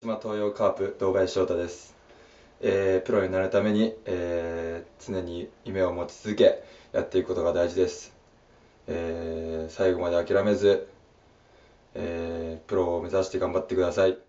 島東洋カープ堂林翔太です、えー、プロになるために、えー、常に夢を持ち続けやっていくことが大事です、えー、最後まで諦めず、えプロを目指して頑張ってください